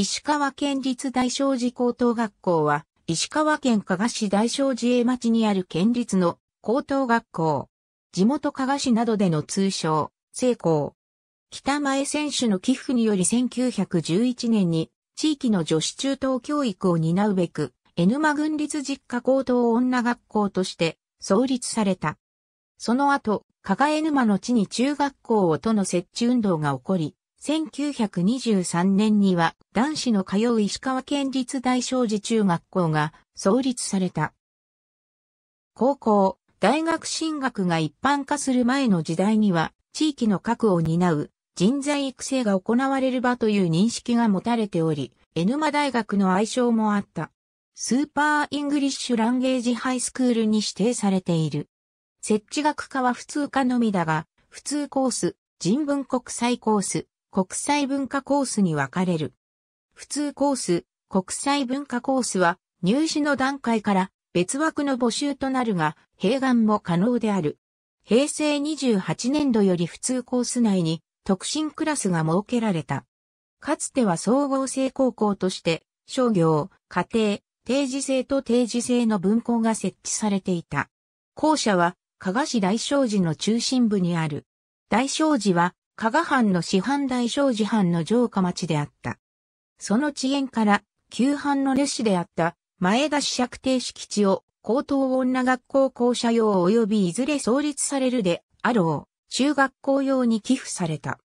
石川県立大正寺高等学校は、石川県加賀市大正寺江町にある県立の高等学校。地元加賀市などでの通称、成功。北前選手の寄付により1911年に、地域の女子中等教育を担うべく、江沼軍立実家高等女学校として創立された。その後、加賀江沼の地に中学校をとの設置運動が起こり、1923年には男子の通う石川県立大正寺中学校が創立された。高校、大学進学が一般化する前の時代には地域の核を担う人材育成が行われる場という認識が持たれており、N 沼大学の愛称もあった。スーパーイングリッシュランゲージハイスクールに指定されている。設置学科は普通科のみだが、普通コース、人文国際コース、国際文化コースに分かれる。普通コース、国際文化コースは入試の段階から別枠の募集となるが、併願も可能である。平成28年度より普通コース内に特進クラスが設けられた。かつては総合性高校として、商業、家庭、定時制と定時制の分校が設置されていた。校舎は、加賀市大正寺の中心部にある。大正寺は、加賀藩の師範大正寺藩の城下町であった。その地縁から、旧藩の列子であった前田市借定敷地を高等女学校校舎用及びいずれ創立されるであろう中学校用に寄付された。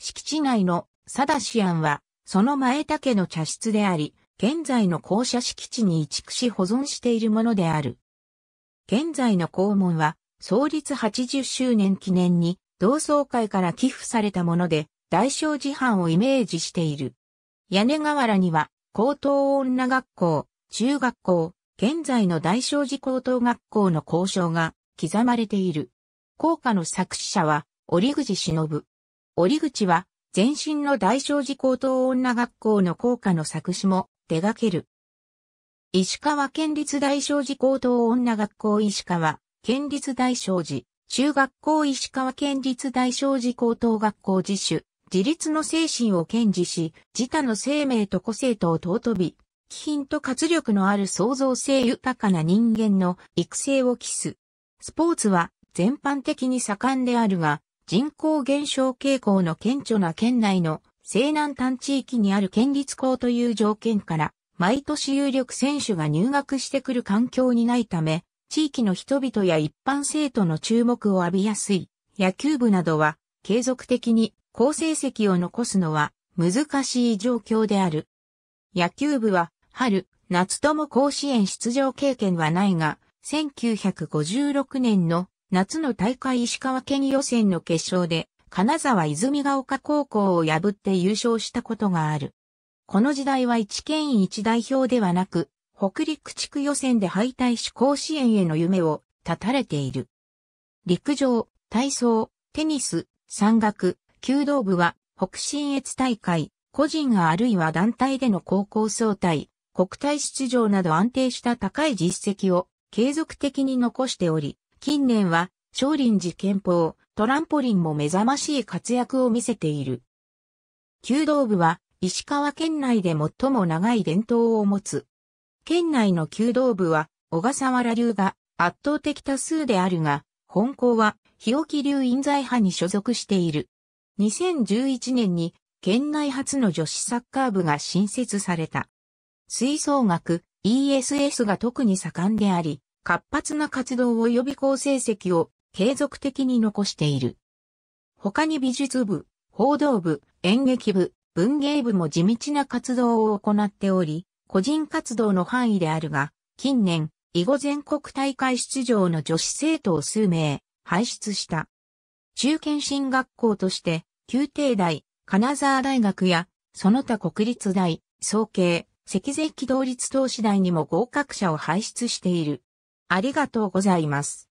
敷地内の貞志庵はその前田家の茶室であり、現在の校舎敷地に移築し保存しているものである。現在の校門は創立80周年記念に同窓会から寄付されたもので、大正寺藩をイメージしている。屋根瓦には、高等女学校、中学校、現在の大正寺高等学校の校章が刻まれている。校歌の作詞者は、折口忍。折口は、前身の大正寺高等女学校の校歌の作詞も手掛ける。石川県立大正寺高等女学校石川、県立大正寺、中学校石川県立大正寺高等学校自主、自立の精神を堅持し、自他の生命と個性とを尊び、気品と活力のある創造性豊かな人間の育成を期す。スポーツは全般的に盛んであるが、人口減少傾向の顕著な県内の西南端地域にある県立校という条件から、毎年有力選手が入学してくる環境にないため、地域の人々や一般生徒の注目を浴びやすい野球部などは継続的に好成績を残すのは難しい状況である。野球部は春、夏とも甲子園出場経験はないが、1956年の夏の大会石川県予選の決勝で金沢泉ヶ丘高校を破って優勝したことがある。この時代は一県一代表ではなく、北陸地区予選で敗退し甲子園への夢を絶たれている。陸上、体操、テニス、山岳、弓道部は北信越大会、個人あるいは団体での高校総体、国体出場など安定した高い実績を継続的に残しており、近年は少林寺拳法、トランポリンも目覚ましい活躍を見せている。弓道部は石川県内で最も長い伝統を持つ県内の弓道部は、小笠原流が圧倒的多数であるが、本校は、日置流印在派に所属している。2011年に、県内初の女子サッカー部が新設された。吹奏楽 ESS が特に盛んであり、活発な活動及び好成績を継続的に残している。他に美術部、報道部、演劇部、文芸部も地道な活動を行っており、個人活動の範囲であるが、近年、囲碁全国大会出場の女子生徒を数名、輩出した。中堅進学校として、宮廷大、金沢大学や、その他国立大、総計、赤石同立投資大にも合格者を輩出している。ありがとうございます。